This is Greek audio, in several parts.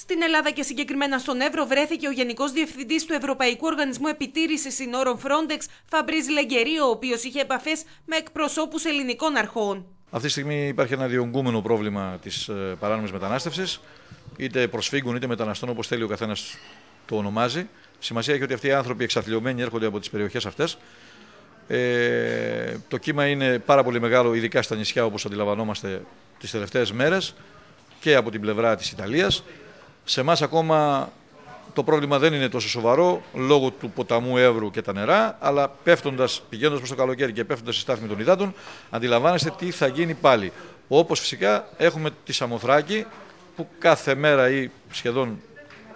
Στην Ελλάδα και συγκεκριμένα στον Εύρο βρέθηκε ο Γενικός Διευθυντής του Ευρωπαϊκού Οργανισμού Επιτήρησης Συνόρων Frontex, Φαμπρίζ Λεγκερίο, ο οποίος είχε επαφές με εκπροσώπους ελληνικών αρχών. Αυτή τη στιγμή υπάρχει ένα διονγκούμενο πρόβλημα της ε, παράνομης μετανάστευσης, είτε προσφύγουν είτε μεταναστών, όπως θέλει ο καθένας το ονομάζει. Σημασία έχει ότι αυτοί οι άνθρωποι εξαθλειωμένοι έρχονται από τις περιοχές αυτές. Ε, το κύμα είναι πάρα πολύ μεγάλο, ειδικά στα νησιά όπως αντιλαμβανόμαστε τις τελευταίες μέρες και από την πλευρά της Ιταλίας. Σε εμάς ακόμα το πρόβλημα δεν είναι τόσο σοβαρό λόγω του ποταμού Εύρου και τα νερά, αλλά πέφτοντας, πηγαίνοντας προς το καλοκαίρι και πέφτοντας στη στάθμη των υδάτων, αντιλαμβάνεστε τι θα γίνει πάλι. Όπως φυσικά έχουμε τη Σαμοθράκη, που κάθε μέρα ή σχεδόν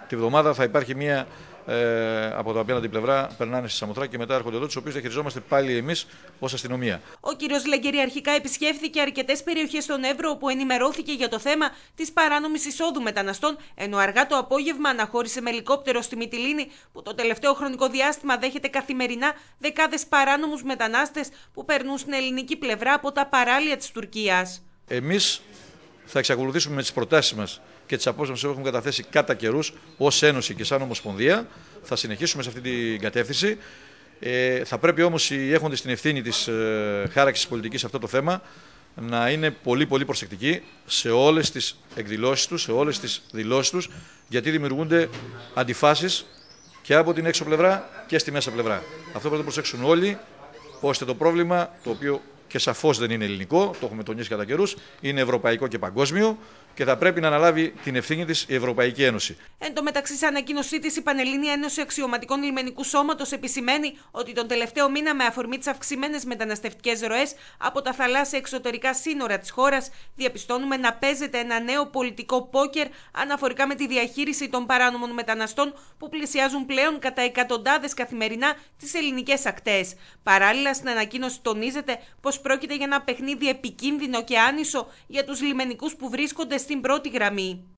τη βδομάδα θα υπάρχει μια ε, από το απέναντι πλευρά περνάνε στη Σαμοθράκη... και μετά έρχονται εδώ, τους οποίους διαχειριζόμαστε πάλι εμείς ως αστυνομία. Ο κ. Λέγκερη αρχικά επισκέφθηκε αρκετές περιοχές στον Εύρο, όπου ενημερώθηκε για το θέμα της παράνομης εισόδου μεταναστών, ενώ αργά το απόγευμα αναχώρησε με ελικόπτερο στη Μιτιλίνη, που το τελευταίο χρονικό διάστημα δέχεται καθημερινά δεκάδες παράνομους μετανάστες που περνούν στην ελληνική πλευρά από τα παράλια της Τουρκίας. Εμείς θα εξακολουθήσουμε με τις προτάσεις μας και τις απόψεις που έχουμε καταθέσει κατά καιρούς ως Ένωση και σαν Ομοσπονδία. Θα συνεχίσουμε σε αυτή την κατεύθυνση. Ε, θα πρέπει όμως οι έχοντε την ευθύνη της ε, χάραξης πολιτικής σε αυτό το θέμα να είναι πολύ πολύ προσεκτικοί σε όλες τις εκδηλώσεις τους, σε όλες τις δηλώσεις τους, γιατί δημιουργούνται αντιφάσεις και από την έξω πλευρά και στη μέσα πλευρά. Αυτό πρέπει να το προσέξουν όλοι, ώστε το πρόβλημα το οποίο και σαφώς δεν είναι ελληνικό, το έχουμε τονίσει κατά καιρούς, είναι ευρωπαϊκό και παγκόσμιο και θα πρέπει να αναλάβει την ευθύνη της η Ευρωπαϊκή Ένωση. Εν τω μεταξύ, σε ανακοίνωσή της, η Πανελλήνια Ένωση Αξιωματικών Λιμενικού Σώματος επισημαίνει ότι τον τελευταίο μήνα, με αφορμή τις αυξημένες μεταναστευτικές ροές από τα θαλάσσια εξωτερικά σύνορα της χώρας, διαπιστώνουμε να παίζεται ένα νέο πολιτικό πόκερ αναφορικά με τη διαχείριση των παράνομων μεταναστών που πλησιάζουν πλέον κατά εκατοντάδες καθημερινά τις ελληνικές ακτές. Παράλληλα, στην ανακοίνωση τονίζεται πως πρόκειται για ένα παιχνίδι επικίνδυνο και άνισο για τους λιμενικούς που βρίσκονται στην πρώτη γραμμή